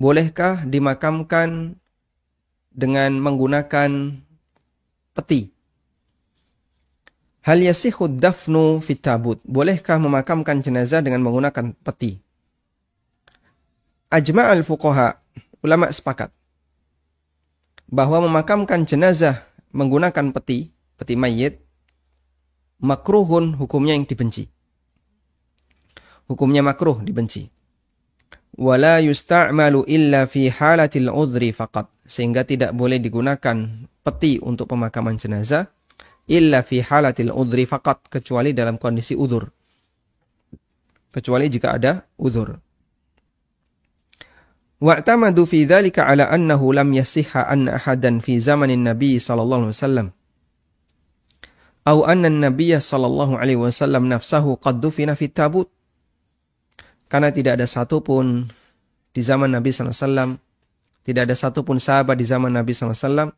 bolehkah dimakamkan dengan menggunakan peti? Hal yasihu dafnu fitabut. Bolehkah memakamkan jenazah dengan menggunakan peti? Ajma' al-fuqaha, ulama sepakat bahwa memakamkan jenazah menggunakan peti, peti mayit makruhun hukumnya yang dibenci. Hukumnya makruh dibenci wala yusta'malu illa fi halatil udri faqat sehingga tidak boleh digunakan peti untuk pemakaman jenazah illa fi halatil udhri faqat kecuali dalam kondisi udzur kecuali jika ada udzur wa'tamadu fi dhalika ala annahu lam yasihha an ahadan fi zamanin nabi sallallahu alaihi wasallam au anna an-nabiy sallallahu alaihi wasallam nafsahu qad dufina fi tabut karena tidak ada satupun di zaman Nabi SAW, tidak ada satupun sahabat di zaman Nabi SAW,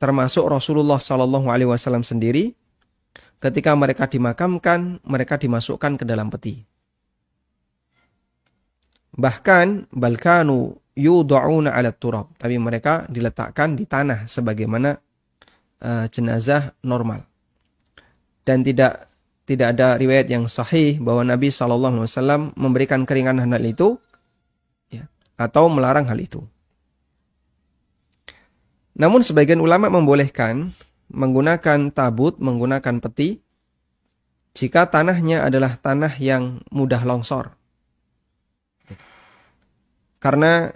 termasuk Rasulullah SAW sendiri, ketika mereka dimakamkan, mereka dimasukkan ke dalam peti. Bahkan, balkanu yudu'una ala turab. Tapi mereka diletakkan di tanah sebagaimana uh, jenazah normal. Dan tidak tidak ada riwayat yang sahih bahwa Nabi Shallallahu Alaihi Wasallam memberikan keringanan hal itu ya, atau melarang hal itu. Namun sebagian ulama membolehkan menggunakan tabut, menggunakan peti jika tanahnya adalah tanah yang mudah longsor. Karena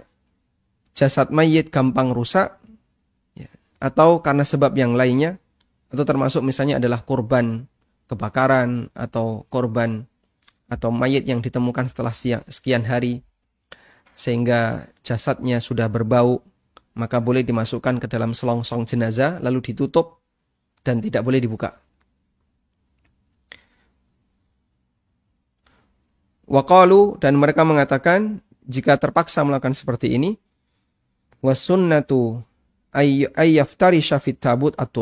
jasad mayit gampang rusak ya, atau karena sebab yang lainnya atau termasuk misalnya adalah kurban kebakaran atau korban atau mayat yang ditemukan setelah siang, sekian hari sehingga jasadnya sudah berbau maka boleh dimasukkan ke dalam selongsong jenazah lalu ditutup dan tidak boleh dibuka. Waqalu dan mereka mengatakan jika terpaksa melakukan seperti ini wasunnatu ayyaftari syafit tabut at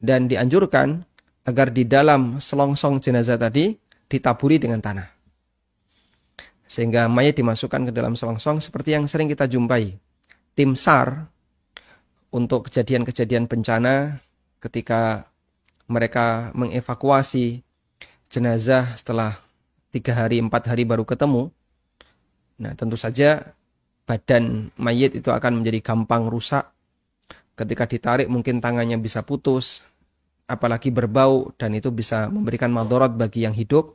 dan dianjurkan agar di dalam selongsong jenazah tadi ditaburi dengan tanah. Sehingga mayat dimasukkan ke dalam selongsong seperti yang sering kita jumpai. Tim SAR untuk kejadian-kejadian bencana ketika mereka mengevakuasi jenazah setelah tiga hari empat hari baru ketemu nah tentu saja badan mayat itu akan menjadi gampang rusak ketika ditarik mungkin tangannya bisa putus apalagi berbau dan itu bisa memberikan madorot bagi yang hidup,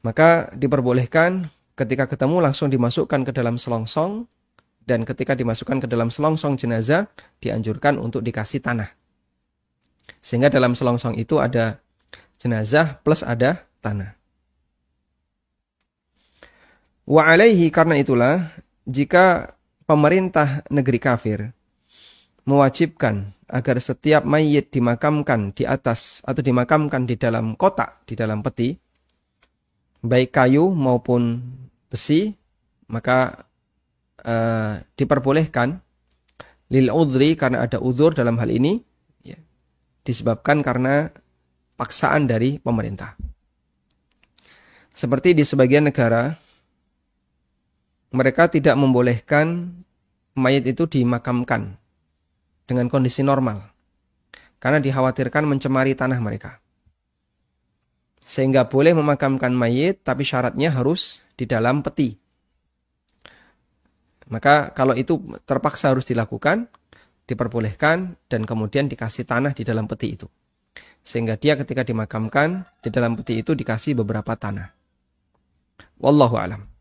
maka diperbolehkan ketika ketemu langsung dimasukkan ke dalam selongsong dan ketika dimasukkan ke dalam selongsong jenazah dianjurkan untuk dikasih tanah. Sehingga dalam selongsong itu ada jenazah plus ada tanah. Wa alaihi karena itulah jika pemerintah negeri kafir mewajibkan agar setiap mayit dimakamkan di atas atau dimakamkan di dalam kotak, di dalam peti, baik kayu maupun besi, maka uh, diperbolehkan lil udri karena ada uzur dalam hal ini, ya, disebabkan karena paksaan dari pemerintah. Seperti di sebagian negara, mereka tidak membolehkan mayat itu dimakamkan dengan kondisi normal karena dikhawatirkan mencemari tanah mereka. Sehingga boleh memakamkan mayit tapi syaratnya harus di dalam peti. Maka kalau itu terpaksa harus dilakukan, diperbolehkan dan kemudian dikasih tanah di dalam peti itu. Sehingga dia ketika dimakamkan di dalam peti itu dikasih beberapa tanah. Wallahu alam.